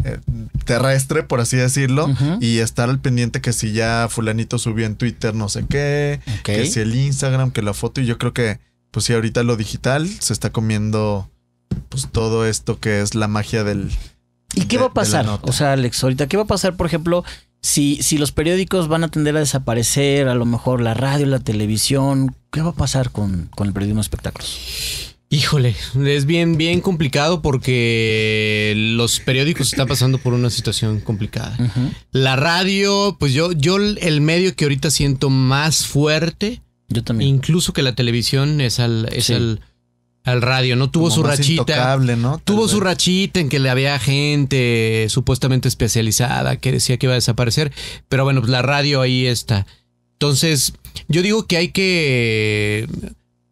eh, terrestre, por así decirlo, y estar al pendiente que si ya fulanito subió en Twitter no sé qué, que si el Instagram, que la foto, y yo creo que, pues si ahorita lo digital se está comiendo, pues todo esto que es la magia del... ¿Y qué va a pasar? O sea, Alex, ahorita, ¿qué va a pasar, por ejemplo, si, si los periódicos van a tender a desaparecer, a lo mejor la radio, la televisión, ¿qué va a pasar con, con el periodismo de espectáculos? Híjole, es bien, bien complicado porque los periódicos están pasando por una situación complicada. La radio, pues yo, yo el medio que ahorita siento más fuerte, yo también. Incluso que la televisión es al, es al, radio, ¿no? Tuvo su rachita. ¿no? Tuvo su rachita en que le había gente supuestamente especializada que decía que iba a desaparecer. Pero bueno, pues la radio ahí está. Entonces, yo digo que hay que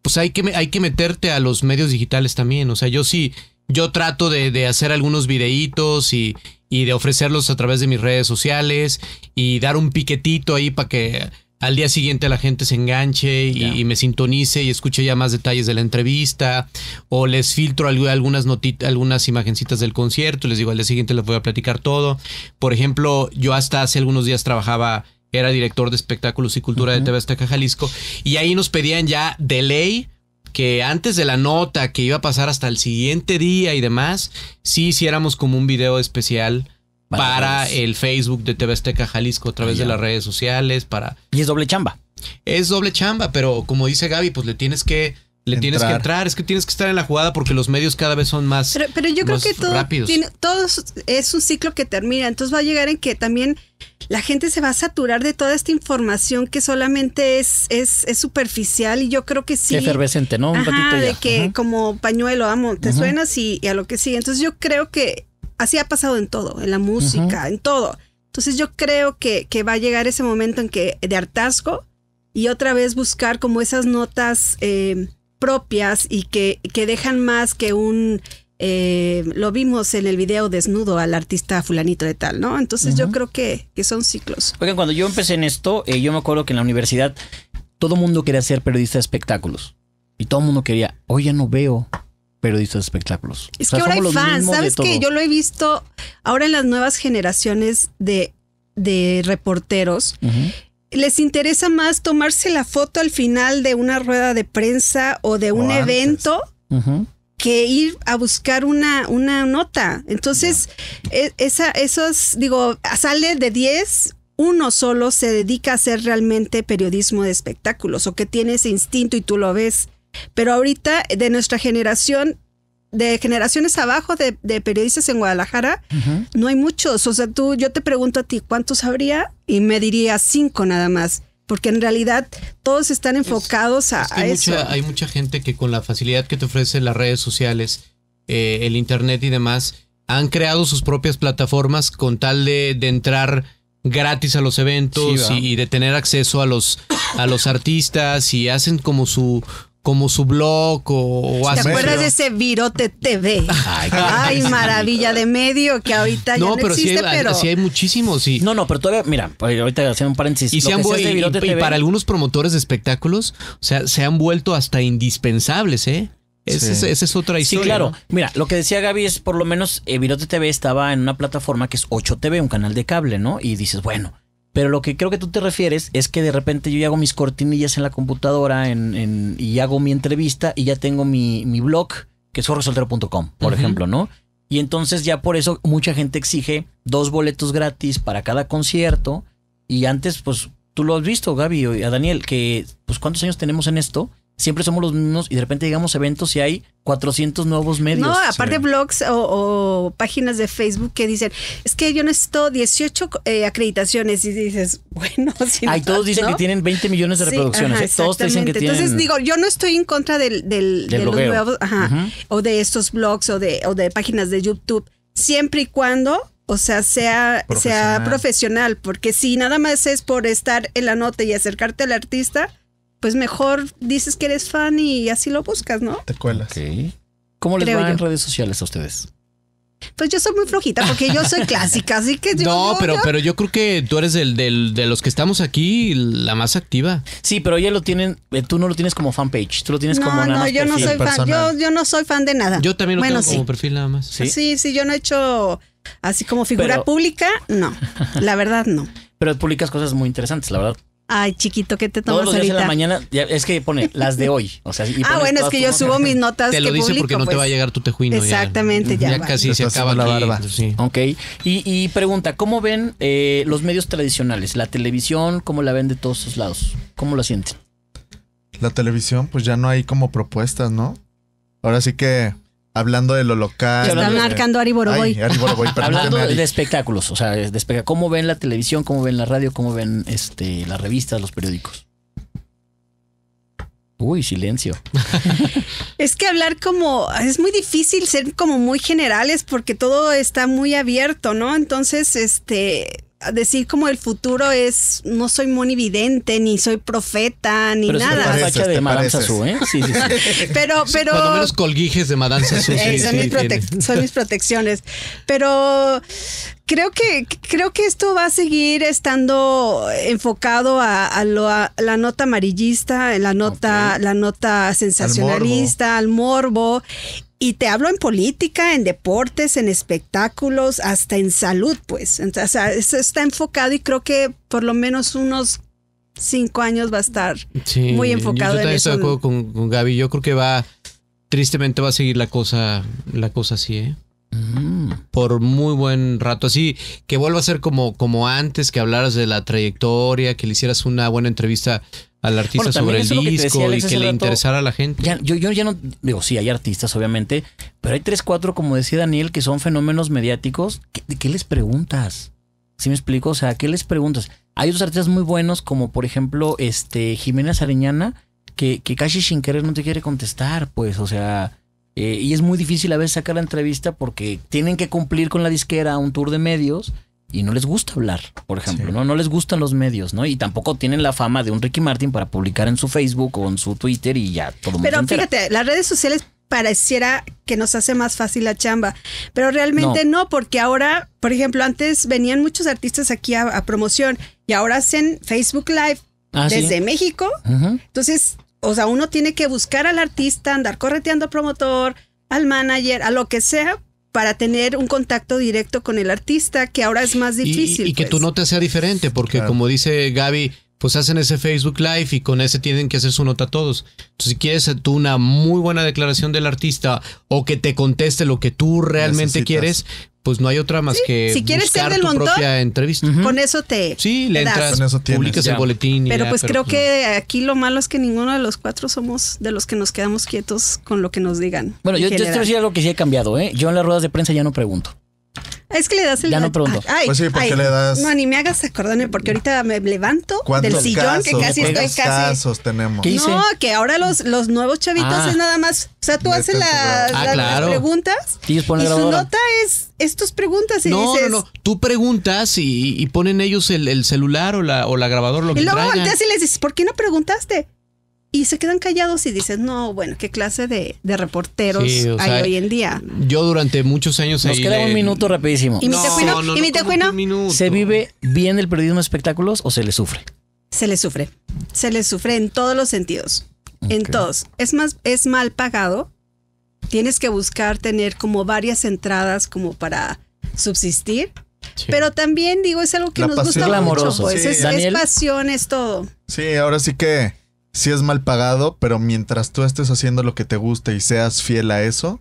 pues hay que, hay que meterte a los medios digitales también. O sea, yo sí, yo trato de, hacer algunos videitos y, de ofrecerlos a través de mis redes sociales y dar un piquetito ahí para que al día siguiente la gente se enganche y, me sintonice y escuche ya más detalles de la entrevista o les filtro algunas notitas, algunas imagencitas del concierto les digo al día siguiente les voy a platicar todo. Por ejemplo, yo hasta hace algunos días trabajaba era director de espectáculos y cultura de TV Azteca Jalisco, y ahí nos pedían ya de ley que antes de la nota que iba a pasar hasta el siguiente día y demás, si hiciéramos como un video especial para, el Facebook de TV Azteca Jalisco a través de las redes sociales, para... Y es doble chamba. Es doble chamba, pero como dice Gaby, pues le tienes que le tienes que entrar, es que tienes que estar en la jugada porque los medios cada vez son más Pero, pero yo creo que todo, es un ciclo que termina, entonces va a llegar en que también la gente se va a saturar de toda esta información que solamente es, es, superficial y yo creo que sí. Efervescente, ¿no? Un Ajá, ya. de que como pañuelo, amo, te suenas y, a lo que sigue. Entonces yo creo que así ha pasado en todo, en la música, en todo. Entonces yo creo que, que va a llegar ese momento en que de hartazgo y otra vez buscar como esas notas... Eh, propias y que, dejan más que un... Eh, lo vimos en el video desnudo al artista fulanito de tal, ¿no? Entonces yo creo que, que, son ciclos. Oigan, cuando yo empecé en esto, eh, yo me acuerdo que en la universidad todo mundo quería ser periodista de espectáculos. Y todo mundo quería, hoy ya no veo periodistas de espectáculos. Es que ahora hay fans, ¿sabes qué? Yo lo he visto ahora en las nuevas generaciones de, de reporteros les interesa más tomarse la foto al final de una rueda de prensa o de un evento que ir a buscar una, una nota. Entonces, e-, esa, esos, digo, sale de 10, uno solo se dedica a hacer realmente periodismo de espectáculos o que tiene ese instinto y tú lo ves. Pero ahorita de nuestra generación de generaciones abajo de, de periodistas en Guadalajara, no hay muchos. O sea, tú, yo te pregunto a ti, ¿cuántos habría? Y me diría cinco nada más. Porque en realidad todos están enfocados a, eso. hay mucha gente que con la facilidad que te ofrecen las redes sociales, eh, el internet y demás, han creado sus propias plataformas con tal de, de entrar gratis a los eventos y, de tener acceso a los, a los artistas y hacen como su como su blog o, o ¿Te acuerdas de ese Virote TV? Ay, maravilla de medio que ahorita ya no existe, pero... No, pero sí hay muchísimos. Sí. No, no, pero todavía, mira, pues, ahorita hacer un paréntesis. Y, para algunos promotores de espectáculos, o sea, se han vuelto hasta indispensables, ¿eh? Esa es, otra historia. Sí, claro. Mira, lo que decía Gaby es, por lo menos, eh, Virote TV estaba en una plataforma que es 8TV, un canal de cable, ¿no? Y dices, bueno, pero lo que creo que tú te refieres es que de repente yo ya hago mis cortinillas en la computadora en, y hago mi entrevista y ya tengo mi, blog, que es jorgesoltero.com, por ejemplo, ¿no? Y entonces ya por eso mucha gente exige dos boletos gratis para cada concierto. Y antes, pues tú lo has visto, Gaby y a Daniel, que pues cuántos años tenemos en esto siempre somos los mismos y de repente digamos eventos y hay 400 nuevos medios. No, aparte blogs o, páginas de Facebook que dicen, es que yo necesito 18 eh, acreditaciones y dices, bueno, si todos dicen que tienen 20 millones de reproducciones, ¿eh? dicen que tienen... Entonces digo, yo no estoy en contra del, del, de los nuevos, o de estos blogs o de, o de páginas de YouTube, siempre y cuando o sea, sea sea profesional, porque si nada más es por estar en la nota y acercarte al artista, pues mejor dices que eres fan y así lo buscas, ¿no? Te cuelas. Okay. ¿Cómo les en redes sociales a ustedes? Pues yo soy muy flojita porque yo soy clásica, así que yo No, pero, yo... pero yo creo que tú eres del, del, de los que estamos aquí la más activa. Sí, pero ya lo tienen, eh, tú no lo tienes como fanpage, tú lo tienes como nada No, yo no soy fan, yo, no soy fan de nada. Yo también lo tengo como perfil nada más. ¿Sí? sí, yo no he hecho así como figura pública, no, la verdad no. Pero publicas cosas muy interesantes, la verdad. Ay, chiquito, ¿qué te tomas Todos los días de la mañana, es que pone las de hoy. O sea, ah, bueno, es que yo subo mis notas. Te lo dice porque no te va a pues. llegar tu tejuino. Exactamente, ya. casi se acaba la barba. Ok. Y, pregunta, ¿cómo ven eh, los medios tradicionales? La televisión, ¿cómo la ven de todos sus lados? ¿Cómo lo sienten? La televisión, pues ya no hay como propuestas, ¿no? Ahora sí que hablando de lo local. Están marcando Ari Boroboy. Ari Boroboy hablando de espectáculos, o sea, despega. cómo ven la televisión, cómo ven la radio, cómo ven este, las revistas, los periódicos. Uy, silencio. es que hablar como es muy difícil ser como muy generales porque todo está muy abierto, ¿no? Entonces, este, decir como el futuro es, no soy monividente, ni soy profeta, ni pero nada. no, pareces, de madanza ¿eh? Sí, sí, pero, pero... Cuando menos colguijes de Madanza eh, son, mis son, mis protecciones. Pero creo que, creo que esto va a seguir estando enfocado a, la nota amarillista, la nota, la nota sensacionalista, al morbo. Y te hablo en política, en deportes, en espectáculos, hasta en salud, pues. o sea, eso está enfocado y creo que por lo menos unos cinco años va a estar muy enfocado en eso. con, Gaby. Yo creo que va, tristemente va a seguir la cosa, la cosa así, ¿eh? Mm. Por muy buen rato, así que vuelva a ser como, como antes, que hablaras de la trayectoria, que le hicieras una buena entrevista al artista sobre el disco y que le interesara a la gente. yo, yo ya no digo, sí, hay artistas, obviamente, pero hay tres, cuatro, como decía Daniel, que son fenómenos mediáticos. ¿Qué, les preguntas? Si me explico? O sea, ¿qué les preguntas? Hay otros artistas muy buenos, como por ejemplo, este Jimena Sareñana, que, que casi sin querer no te quiere contestar, pues, o sea. Eh, y es muy difícil a veces sacar la entrevista porque tienen que cumplir con la disquera, un tour de medios y no les gusta hablar, por ejemplo, ¿no? No les gustan los medios, ¿no? Y tampoco tienen la fama de un Ricky Martin para publicar en su Facebook o en su Twitter y ya todo Pero fíjate, las redes sociales pareciera que nos hace más fácil la chamba, pero realmente no. porque ahora, por ejemplo, antes venían muchos artistas aquí a, promoción y ahora hacen Facebook Live ah, desde México. Entonces, o sea, uno tiene que buscar al artista, andar correteando al promotor, al manager, a lo que sea, para tener un contacto directo con el artista, que ahora es más difícil. Y, que tu pues. nota sea diferente, porque como dice Gaby, pues hacen ese Facebook Live y con ese tienen que hacer su nota a todos. Entonces, si quieres tú una muy buena declaración del artista o que te conteste lo que tú realmente quieres, pues no hay otra más que si quieres buscar ser montón, propia entrevista. Con eso te Sí, le entras, publicas el boletín. Pero pues creo pues que aquí lo malo es que ninguno de los cuatro somos de los que nos quedamos quietos con lo que nos digan. Bueno, yo, te decir algo que sí he cambiado, ¿eh? Yo en las ruedas de prensa ya no pregunto. Es que le das el. Ya no pregunto. Ay, pues sí, ¿por ay, le das. No, ni me hagas acordarme, porque ahorita me levanto del sillón que casi estoy casi. casos tenemos? no, que ahora los, los nuevos chavitos ah. es nada más. O sea, tú haces las ah, preguntas. y su nota es, es preguntas. Y no, dices, no, no. Tú preguntas y, y ponen ellos el, el, celular o la, o la grabadora, lo que que Y luego volteas y les dices, ¿por qué no preguntaste? y se quedan callados y dicen, no, bueno, ¿qué clase de, reporteros hay hoy en día? Yo durante muchos años... Nos queda un minuto rapidísimo. ¿Y mi tecuino? ¿Se vive bien el periodismo de espectáculos o se le sufre? Se le sufre. Se le sufre en todos los sentidos. En todos. Es, más, es mal pagado. Tienes que buscar tener como varias entradas como para subsistir. Pero también, digo, es algo que nos gusta mucho. Pues. es, es pasión, es todo. Sí, ahora sí que si es mal pagado, pero mientras tú estés haciendo lo que te gusta y seas fiel a eso,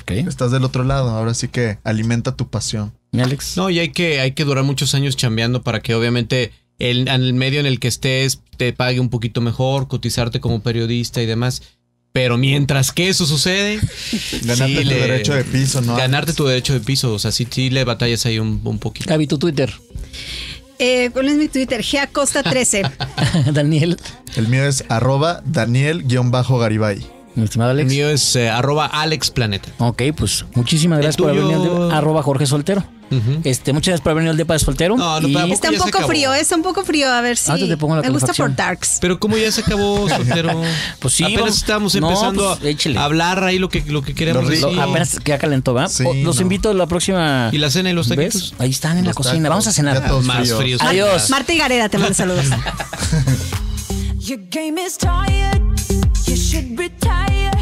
okay. estás del otro lado. Ahora sí que alimenta tu pasión. Alex. No, y hay que, hay que durar muchos años chambeando para que obviamente el, el medio en el que estés te pague un poquito mejor, cotizarte como periodista y demás. Pero mientras que eso sucede, ganarte tu derecho de piso, ¿no? Ganarte tu derecho de piso, o sea, sí, le batallas ahí un, poquito. Gaby, tu Twitter. Eh, ¿Cuál es mi Twitter? Costa 13 Daniel. El mío es arroba Daniel-Garibay mi estimado Alex? El mío es eh, arroba alexplaneta. Ok, pues muchísimas gracias por haber venido. Arroba Jorge Soltero. este, muchas gracias por haber venido al depa de soltero. No, no, y... Está un poco frío, ¿eh? está un poco frío. A ver si. te me gusta por Darks. Pero como ya se acabó soltero. pues sí. Apenas estamos estábamos empezando pues, a hablar ahí lo que, lo que queremos decir. apenas que ya calentó, ¿va? los invito a la próxima. ¿Y la cena y los taquitos? Ahí están en la cocina. vamos a cenar. más fríos. Adiós. Marta y Gareda te mando saludos. You should retire.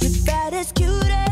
You're bad as cute.